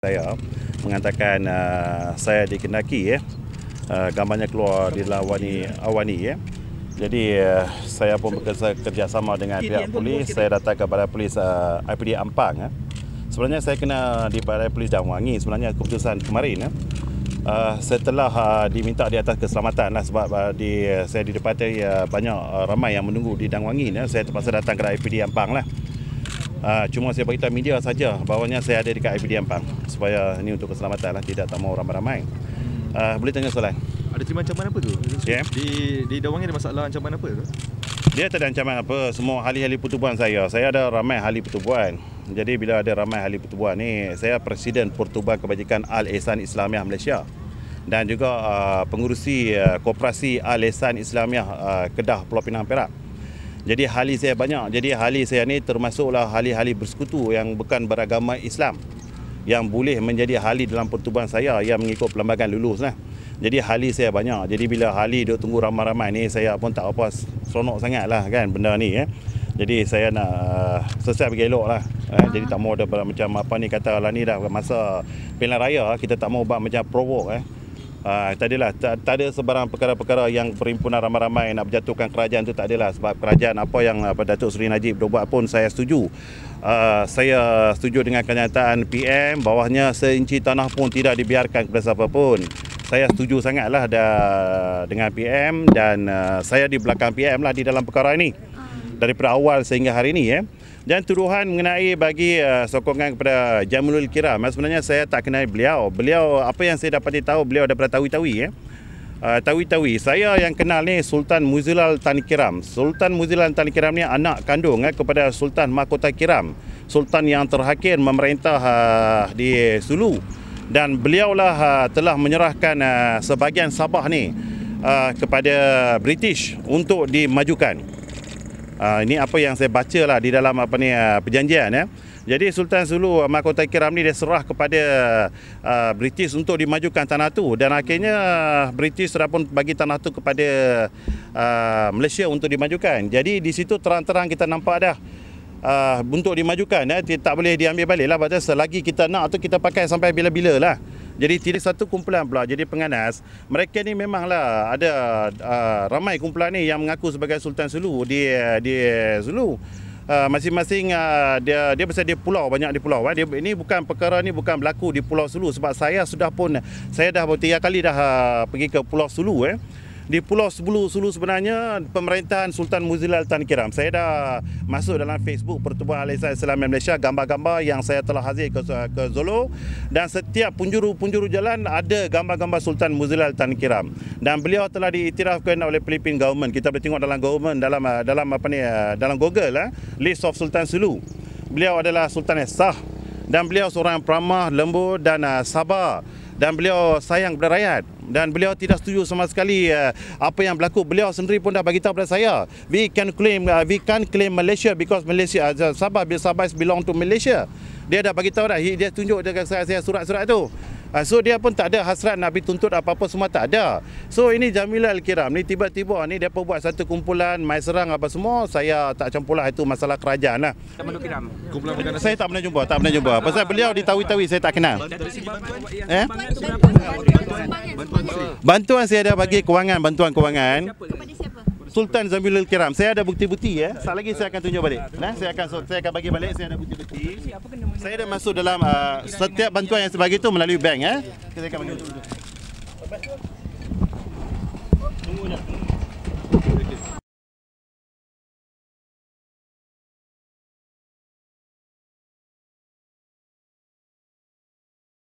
saya mengatakan uh, saya dikenaki ya. Eh. Uh, gambarnya keluar di lawani awani ya. Jadi uh, saya pun bekerja kerjasama dengan pihak polis. Saya datang kepada polis uh, IPD Ampang. Eh. Sebenarnya saya kena di balai polis Jawa Wangi. Sebenarnya keputusan kemarin. ya Uh, setelah uh, diminta di atas keselamatan lah, sebab uh, di, uh, saya didepati uh, banyak uh, ramai yang menunggu di Dangwangi ya. saya terpaksa datang ke IPD Ampang lah. Uh, cuma saya beritahu media saja bahawanya saya ada dekat IPD Ampang supaya ini untuk keselamatan lah, tidak tak mau ramai-ramai. Uh, boleh tanya soalan? Ada terima ancaman apa tu? Yeah. Di di Dawang ada masalah ancaman apa tu? Dia tak ada ancaman apa. Semua ahli-ahli pertubuhan saya. Saya ada ramai ahli pertubuhan. Jadi bila ada ramai ahli pertubuhan ni, saya Presiden Pertubuhan Kebajikan Al-Ihsan Islamiah Malaysia. Dan juga uh, pengurusi uh, Koperasi Al-Ihsan Islamiah uh, Kedah Pulau Pinang Perak. Jadi hali saya banyak. Jadi hali saya ni termasuklah hali-hali bersekutu yang bukan beragama Islam yang boleh menjadi hali dalam pertubuhan saya yang mengikut perlembagaan lulus lah. Jadi hali saya banyak. Jadi bila hali dia tunggu ramai-ramai ni saya pun tak apa seronok sangat lah kan benda ni. Eh. Jadi saya nak uh, eh, selesai pergi elok lah. Eh. Jadi tak mau ada macam apa ni kata lah ni dah masa pilihan raya kita tak mau buat macam provoke. Eh. Uh, tak adalah, tak, tak ada sebarang perkara-perkara yang perhimpunan ramai-ramai nak menjatuhkan kerajaan itu tak adalah sebab kerajaan apa yang apa, ah, Datuk Seri Najib dah buat pun saya setuju. Uh, saya setuju dengan kenyataan PM bahawanya seinci tanah pun tidak dibiarkan kepada siapa pun. Saya setuju sangatlah dengan PM dan uh, saya di belakang PM lah di dalam perkara ini. Daripada awal sehingga hari ini. Eh dan tuduhan mengenai bagi uh, sokongan kepada Jamalul Kiram eh, sebenarnya saya tak kenal beliau beliau apa yang saya dapat tahu beliau ada berita Tawi-Tawi ya eh? uh, Tawi-Tawi saya yang kenal ni Sultan Muzilal Tan Kiram Sultan Muzilal Tan Kiram ni anak kandung eh, kepada Sultan Mahkota Kiram Sultan yang terakhir memerintah uh, di Sulu dan beliaulah uh, telah menyerahkan uh, sebahagian Sabah ni uh, kepada British untuk dimajukan. Uh, ini apa yang saya baca lah di dalam apa ni uh, perjanjian ya. Jadi Sultan Zulu ah, Mahkota Kiram ni dia serah kepada uh, British untuk dimajukan tanah tu dan akhirnya uh, British sudah pun bagi tanah tu kepada uh, Malaysia untuk dimajukan. Jadi di situ terang-terang kita nampak dah uh, untuk dimajukan ya. tak boleh diambil balik lah. Sebab selagi kita nak atau kita pakai sampai bila-bila lah. Jadi tidak satu kumpulan pula jadi penganas. Mereka ni memanglah ada uh, ramai kumpulan ni yang mengaku sebagai Sultan Sulu di di Sulu. Ah, masing-masing uh, dia dia besar di pulau banyak di pulau eh. dia ini bukan perkara ni bukan berlaku di pulau Sulu sebab saya sudah pun saya dah beberapa kali dah uh, pergi ke pulau Sulu eh di Pulau Sebulu Sulu sebenarnya pemerintahan Sultan Muzilal Tan Kiram. Saya dah masuk dalam Facebook Pertubuhan Alisan Islam Malaysia gambar-gambar yang saya telah hadir ke, ke Zolo dan setiap punjuru-punjuru jalan ada gambar-gambar Sultan Muzilal Tan Kiram dan beliau telah diiktirafkan oleh Philippine government. Kita boleh tengok dalam government dalam eh, dalam apa ni eh, dalam Google eh, list of Sultan Sulu. Beliau adalah Sultan yang sah dan beliau seorang yang peramah, lembut dan uh, sabar dan beliau sayang kepada rakyat dan beliau tidak setuju sama sekali eh, apa yang berlaku beliau sendiri pun dah bagi tahu kepada saya we can claim eh, we can claim Malaysia because Malaysia uh, Sabah Sabah belong to Malaysia dia dah bagi tahu dah dia tunjuk dekat saya, saya surat-surat tu Uh, so dia pun tak ada hasrat Nabi tuntut apa-apa semua tak ada. So ini Jamilah Al-Kiram ni tiba-tiba ni dia pun buat satu kumpulan mai serang apa semua saya tak campurlah itu masalah kerajaan lah. Kumpulan saya tak pernah jumpa, tak pernah jumpa. Pasal beliau ditawi-tawi saya tak kenal. Eh? Bantuan saya ada bagi kewangan, bantuan kewangan. Kepada siapa? Sultan Zamilul Kiram. Saya ada bukti-bukti ya. Sekali lagi saya akan tunjuk balik. Nah, saya akan saya akan bagi balik saya ada bukti-bukti. Saya dah masuk dalam uh, setiap bantuan yang sebagai itu melalui bank ya. Eh. Kita akan bagi betul